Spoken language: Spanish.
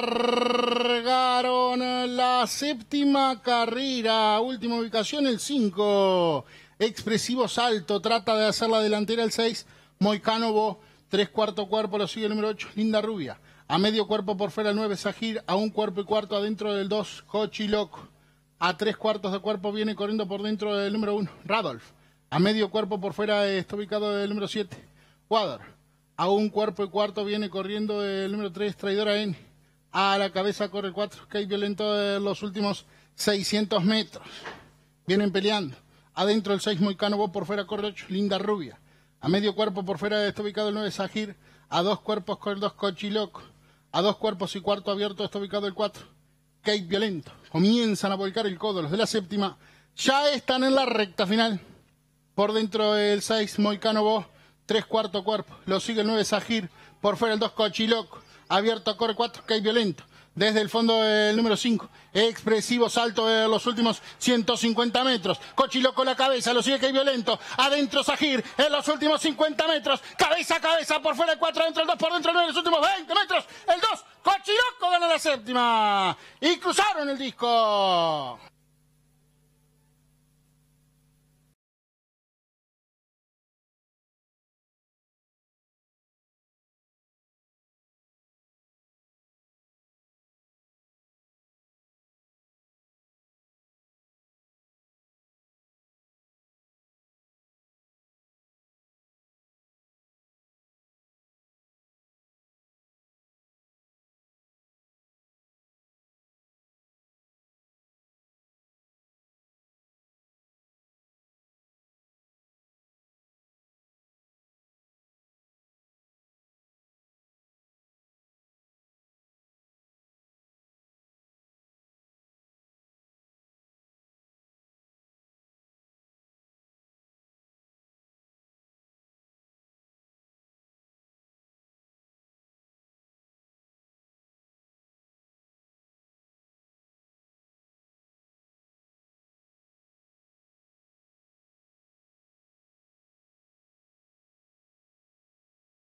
Largaron la séptima carrera, última ubicación el 5. Expresivo salto, trata de hacer la delantera el 6. Moicanovo, tres cuartos, cuerpo, lo sigue el número 8, Linda Rubia. A medio cuerpo por fuera el 9, Sajir. A un cuerpo y cuarto adentro del 2, Cochiloc. A tres cuartos de cuerpo viene corriendo por dentro del número 1, Radolf. A medio cuerpo por fuera está ubicado el número 7, cuadro A un cuerpo y cuarto viene corriendo el número 3, Traidora N. A la cabeza corre el 4K violento de los últimos 600 metros. Vienen peleando. Adentro el 6 Moicano, Bo por fuera corre 8, Linda Rubia. A medio cuerpo por fuera está ubicado el 9 Sajir. A dos cuerpos corre 2 Cochiloco. A dos cuerpos y cuarto abierto está ubicado el 4. Kate Violento. Comienzan a volcar el codo. Los de la séptima ya están en la recta final. Por dentro el 6 Moicano Bo. Tres cuarto cuerpo. Lo sigue el 9 Sajir. Por fuera el 2 Cochiloco abierto corre cuatro, 4 hay violento desde el fondo del número 5. Expresivo salto de los últimos 150 metros. Cochiloco la cabeza, lo sigue que violento. Adentro Sajir en los últimos 50 metros. Cabeza a cabeza, por fuera el 4, adentro el 2, por dentro el 9, los últimos 20 metros. El 2, Cochiloco gana la séptima. Y cruzaron el disco.